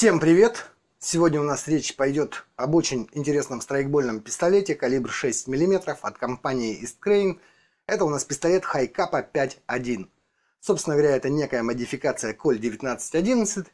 Всем привет! Сегодня у нас речь пойдет об очень интересном страйкбольном пистолете калибр 6 мм от компании Eastcrane. Это у нас пистолет Хайкапа 5.1. Собственно говоря, это некая модификация Коль 1911.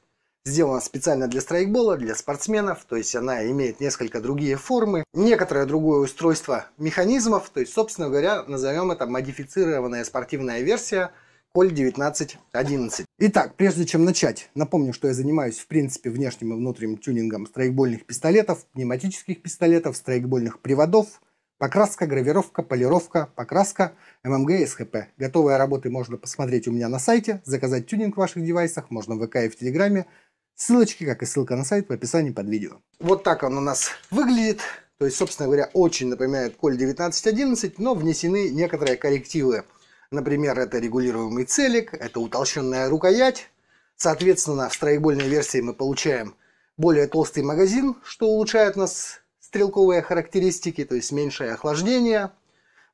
Сделана специально для страйкбола, для спортсменов, то есть она имеет несколько другие формы, некоторое другое устройство механизмов, то есть, собственно говоря, назовем это модифицированная спортивная версия – Поле 1911. Итак, прежде чем начать, напомню, что я занимаюсь, в принципе, внешним и внутренним тюнингом страйкбольных пистолетов, пневматических пистолетов, страйкбольных приводов, покраска, гравировка, полировка, покраска, ММГ и СХП. Готовые работы можно посмотреть у меня на сайте, заказать тюнинг в ваших девайсах, можно в ВК и в Телеграме. Ссылочки, как и ссылка на сайт, в описании под видео. Вот так он у нас выглядит. То есть, собственно говоря, очень напоминает Коль 1911, но внесены некоторые коррективы. Например, это регулируемый целик, это утолщенная рукоять. Соответственно, в строебольной версии мы получаем более толстый магазин, что улучшает у нас стрелковые характеристики, то есть меньшее охлаждение.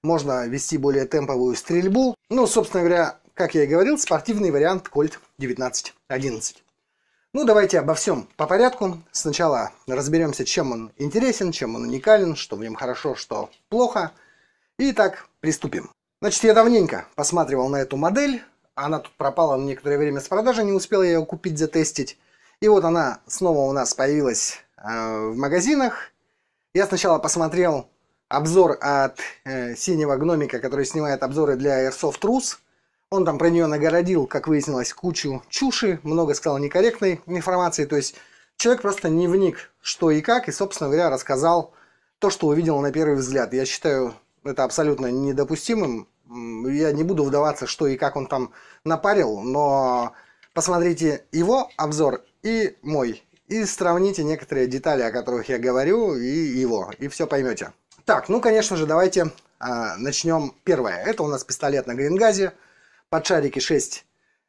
Можно вести более темповую стрельбу. Ну, собственно говоря, как я и говорил, спортивный вариант Кольт 1911. Ну, давайте обо всем по порядку. Сначала разберемся, чем он интересен, чем он уникален, что в нем хорошо, что плохо. Итак, приступим. Значит, я давненько посматривал на эту модель. Она тут пропала на некоторое время с продажи, не успел я ее купить, затестить. И вот она снова у нас появилась э, в магазинах. Я сначала посмотрел обзор от э, синего гномика, который снимает обзоры для Airsoft Rus. Он там про нее нагородил, как выяснилось, кучу чуши, много сказал некорректной информации. То есть человек просто не вник, что и как, и, собственно говоря, рассказал то, что увидел на первый взгляд. Я считаю это абсолютно недопустимым я не буду вдаваться, что и как он там напарил, но посмотрите его обзор и мой, и сравните некоторые детали, о которых я говорю, и его, и все поймете. Так, ну, конечно же, давайте а, начнем первое. Это у нас пистолет на грингазе, под шарики 6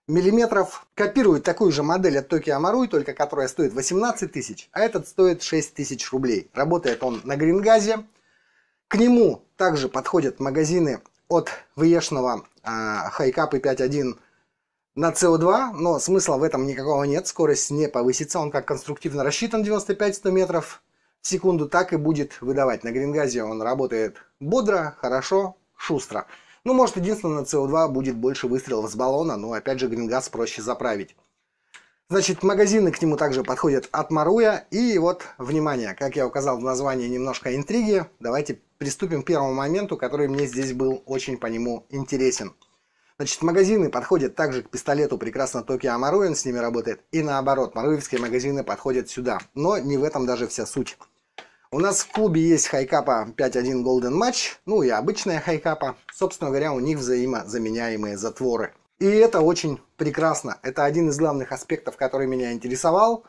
миллиметров. Копирует такую же модель от Tokyo Marui, только которая стоит 18 тысяч, а этот стоит 6 тысяч рублей. Работает он на грингазе. К нему также подходят магазины от VE-шного а, Хайкапы 5.1 на CO2, но смысла в этом никакого нет, скорость не повысится, он как конструктивно рассчитан 95-100 метров в секунду, так и будет выдавать. На грингазе он работает бодро, хорошо, шустро. Ну, может, единственное, на CO2 будет больше выстрелов с баллона, но, опять же, грингаз проще заправить. Значит, магазины к нему также подходят от Маруя. И вот, внимание, как я указал в названии немножко интриги, давайте приступим к первому моменту, который мне здесь был очень по нему интересен. Значит, магазины подходят также к пистолету прекрасно Токио Амаруин, с ними работает, и наоборот, маруевские магазины подходят сюда. Но не в этом даже вся суть. У нас в клубе есть хайкапа 5.1 Golden Match, ну и обычная хайкапа. Собственно говоря, у них взаимозаменяемые затворы. И это очень прекрасно. Это один из главных аспектов, который меня интересовал.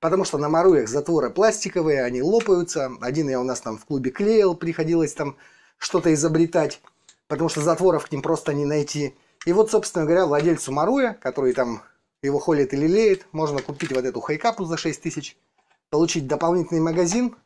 Потому что на Маруях затворы пластиковые, они лопаются. Один я у нас там в клубе клеил, приходилось там что-то изобретать. Потому что затворов к ним просто не найти. И вот, собственно говоря, владельцу Маруя, который там его холит или леет, можно купить вот эту хайкапу за 6 тысяч, получить дополнительный магазин,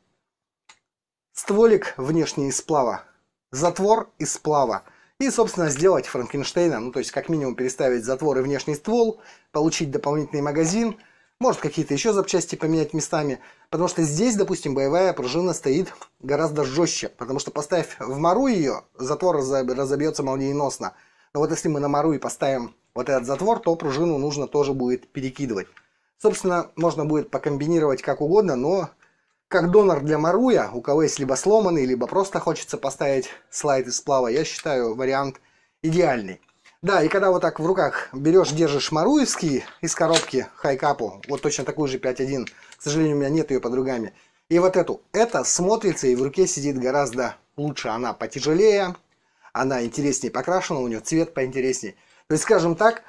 стволик внешний из сплава, затвор из сплава. И, собственно, сделать Франкенштейна, ну, то есть, как минимум, переставить затвор и внешний ствол, получить дополнительный магазин, может, какие-то еще запчасти поменять местами, потому что здесь, допустим, боевая пружина стоит гораздо жестче, потому что поставив в мору ее, затвор разобьется молниеносно. Но вот если мы на мору и поставим вот этот затвор, то пружину нужно тоже будет перекидывать. Собственно, можно будет покомбинировать как угодно, но как донор для Маруя, у кого есть либо сломанный, либо просто хочется поставить слайд из сплава, я считаю вариант идеальный. Да, и когда вот так в руках берешь, держишь Маруевский из коробки хайкапу, вот точно такую же 5.1, к сожалению, у меня нет ее под руками, и вот эту, это смотрится и в руке сидит гораздо лучше, она потяжелее, она интереснее покрашена, у нее цвет поинтереснее. То есть, скажем так,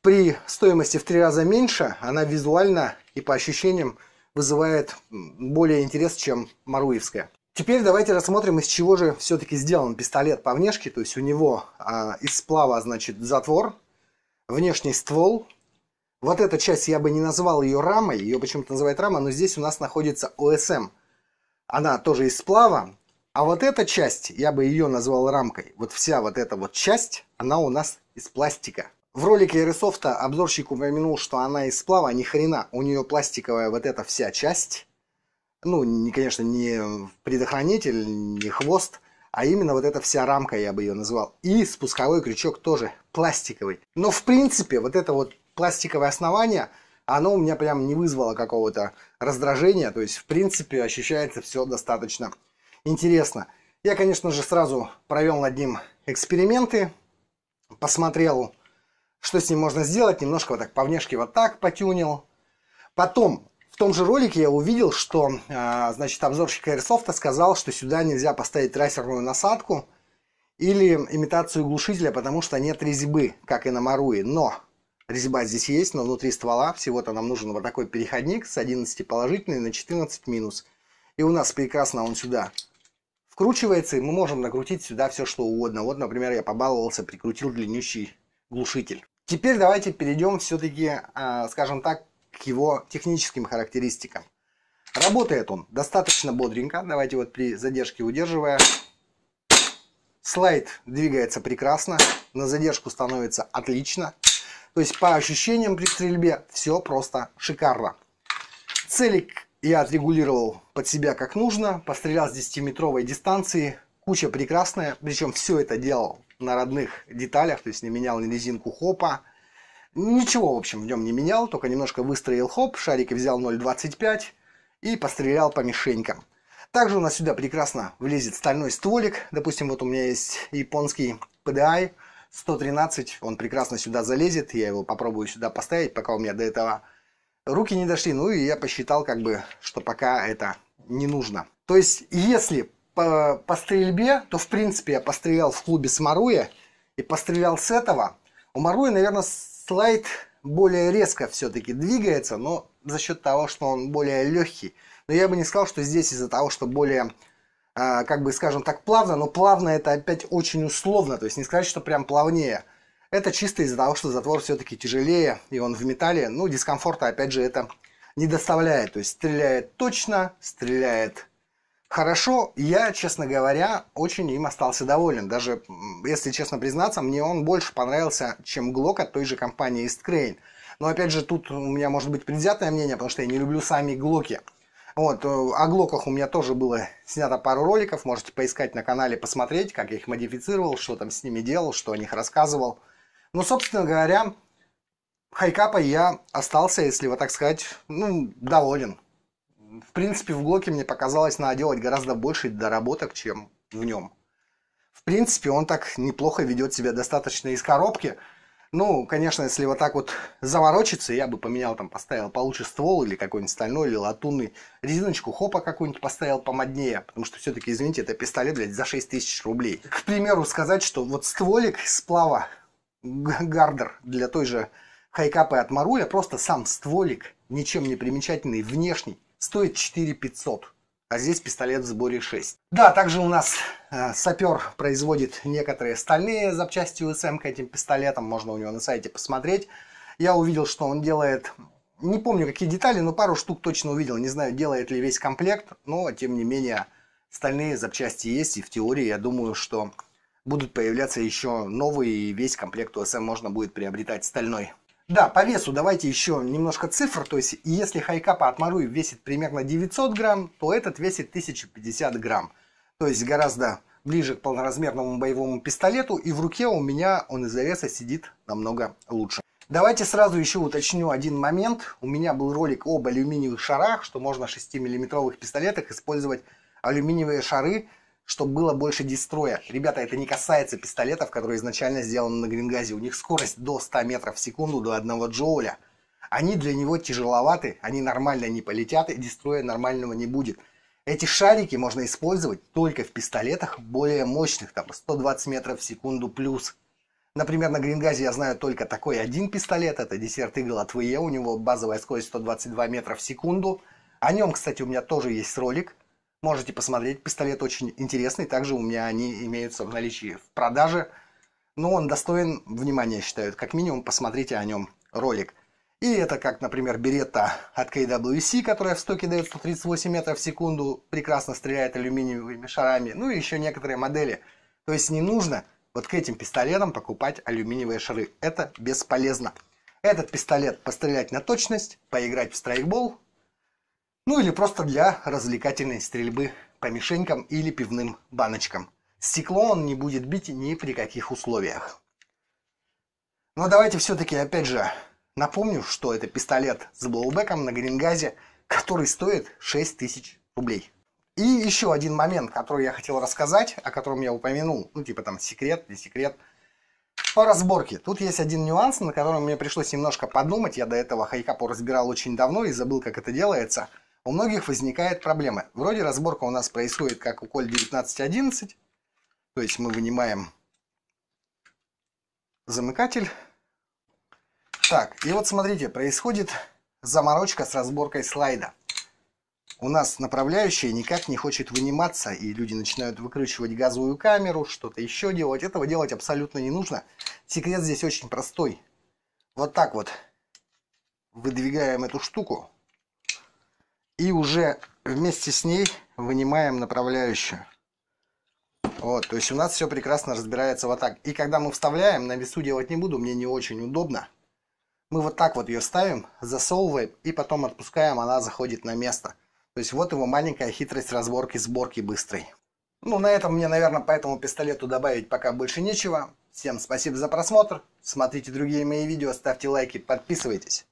при стоимости в три раза меньше, она визуально и по ощущениям вызывает более интерес, чем Маруевская. Теперь давайте рассмотрим, из чего же все-таки сделан пистолет по внешке. То есть у него а, из сплава, значит, затвор, внешний ствол. Вот эта часть я бы не назвал ее рамой, ее почему-то называют рама, но здесь у нас находится ОСМ. Эм. Она тоже из сплава. А вот эта часть, я бы ее назвал рамкой. Вот вся вот эта вот часть, она у нас из пластика. В ролике Airsoft обзорщик упомянул, что она из сплава, а ни хрена, у нее пластиковая вот эта вся часть, ну, не, конечно, не предохранитель, не хвост, а именно вот эта вся рамка, я бы ее назвал. И спусковой крючок тоже пластиковый. Но, в принципе, вот это вот пластиковое основание, оно у меня прям не вызвало какого-то раздражения, то есть, в принципе, ощущается все достаточно интересно. Я, конечно же, сразу провел над ним эксперименты, посмотрел, что с ним можно сделать, немножко вот так по внешке вот так потюнил. Потом в том же ролике я увидел, что, а, значит, обзорщик Airsoft сказал, что сюда нельзя поставить трассерную насадку или имитацию глушителя, потому что нет резьбы, как и на Маруи. Но резьба здесь есть, но внутри ствола всего-то нам нужен вот такой переходник с 11 положительный на 14 минус. И у нас прекрасно он сюда вкручивается, и мы можем накрутить сюда все что угодно. Вот, например, я побаловался, прикрутил длиннющий глушитель. Теперь давайте перейдем все-таки, а, скажем так, к его техническим характеристикам. Работает он достаточно бодренько. Давайте вот при задержке удерживая. Слайд двигается прекрасно. На задержку становится отлично. То есть по ощущениям при стрельбе все просто шикарно. Целик я отрегулировал под себя как нужно. Пострелял с 10-метровой дистанции. Куча прекрасная. Причем все это делал на родных деталях, то есть не менял ни резинку хопа, ничего, в общем, в нем не менял, только немножко выстроил хоп, шарик взял 0,25 и пострелял по мишенькам. Также у нас сюда прекрасно влезет стальной стволик, допустим, вот у меня есть японский PDI 113, он прекрасно сюда залезет, я его попробую сюда поставить, пока у меня до этого руки не дошли, ну и я посчитал, как бы, что пока это не нужно. То есть, если по, по стрельбе, то в принципе я пострелял в клубе с Маруя и пострелял с этого. У Маруя, наверное, слайд более резко все-таки двигается, но за счет того, что он более легкий. Но я бы не сказал, что здесь из-за того, что более, э, как бы скажем так, плавно, но плавно это опять очень условно, то есть не сказать, что прям плавнее. Это чисто из-за того, что затвор все-таки тяжелее, и он в металле, ну, дискомфорта, опять же, это не доставляет. То есть стреляет точно, стреляет хорошо. Я, честно говоря, очень им остался доволен. Даже, если честно признаться, мне он больше понравился, чем Глок от той же компании East Crane. Но, опять же, тут у меня может быть предвзятое мнение, потому что я не люблю сами Глоки. Вот, э, о Глоках у меня тоже было снято пару роликов, можете поискать на канале, посмотреть, как я их модифицировал, что там с ними делал, что о них рассказывал. Но, ну, собственно говоря, хайкапа я остался, если вот так сказать, ну, доволен в принципе, в блоке мне показалось, надо делать гораздо больше доработок, чем в нем. В принципе, он так неплохо ведет себя достаточно из коробки. Ну, конечно, если вот так вот заворочиться, я бы поменял там, поставил получше ствол или какой-нибудь стальной или латунный. Резиночку хопа какую-нибудь поставил помоднее, потому что все-таки, извините, это пистолет, блядь, за 6 тысяч рублей. К примеру, сказать, что вот стволик сплава гардер для той же хайкапы от Маруля, просто сам стволик, ничем не примечательный, внешний, стоит 4 500, а здесь пистолет в сборе 6. Да, также у нас э, сапер производит некоторые стальные запчасти УСМ к этим пистолетам, можно у него на сайте посмотреть. Я увидел, что он делает, не помню какие детали, но пару штук точно увидел, не знаю, делает ли весь комплект, но тем не менее стальные запчасти есть, и в теории я думаю, что будут появляться еще новые, и весь комплект УСМ можно будет приобретать стальной. Да, по весу давайте еще немножко цифр. То есть, если хайкапа от Маруи весит примерно 900 грамм, то этот весит 1050 грамм. То есть, гораздо ближе к полноразмерному боевому пистолету. И в руке у меня он из за веса сидит намного лучше. Давайте сразу еще уточню один момент. У меня был ролик об алюминиевых шарах, что можно в 6-миллиметровых пистолетах использовать алюминиевые шары чтобы было больше дестроя. Ребята, это не касается пистолетов, которые изначально сделаны на Грингазе. У них скорость до 100 метров в секунду, до одного джоуля. Они для него тяжеловаты, они нормально не полетят, и дестроя нормального не будет. Эти шарики можно использовать только в пистолетах более мощных, там 120 метров в секунду плюс. Например, на Грингазе я знаю только такой один пистолет, это десерт игл от ВЕ, e. у него базовая скорость 122 метра в секунду. О нем, кстати, у меня тоже есть ролик – Можете посмотреть, пистолет очень интересный, также у меня они имеются в наличии в продаже, но он достоин внимания, считают. Как минимум, посмотрите о нем ролик. И это как, например, беретта от KWC, которая в стоке дает 138 метров в секунду, прекрасно стреляет алюминиевыми шарами, ну и еще некоторые модели. То есть не нужно вот к этим пистолетам покупать алюминиевые шары. Это бесполезно. Этот пистолет пострелять на точность, поиграть в страйкбол, ну или просто для развлекательной стрельбы по мишенькам или пивным баночкам. Стекло он не будет бить ни при каких условиях. Но давайте все-таки опять же напомню, что это пистолет с блоубеком на грингазе, который стоит 6000 рублей. И еще один момент, который я хотел рассказать, о котором я упомянул, ну типа там секрет, не секрет, по разборке. Тут есть один нюанс, на котором мне пришлось немножко подумать. Я до этого хайкапу разбирал очень давно и забыл, как это делается – у многих возникает проблема. Вроде разборка у нас происходит как у уколь 1911, то есть мы вынимаем замыкатель. Так, и вот смотрите, происходит заморочка с разборкой слайда. У нас направляющая никак не хочет выниматься, и люди начинают выкручивать газовую камеру, что-то еще делать. Этого делать абсолютно не нужно. Секрет здесь очень простой. Вот так вот выдвигаем эту штуку и уже вместе с ней вынимаем направляющую. Вот, то есть у нас все прекрасно разбирается вот так. И когда мы вставляем, на весу делать не буду, мне не очень удобно. Мы вот так вот ее ставим, засовываем и потом отпускаем, она заходит на место. То есть вот его маленькая хитрость разборки, сборки быстрой. Ну, на этом мне, наверное, по этому пистолету добавить пока больше нечего. Всем спасибо за просмотр. Смотрите другие мои видео, ставьте лайки, подписывайтесь.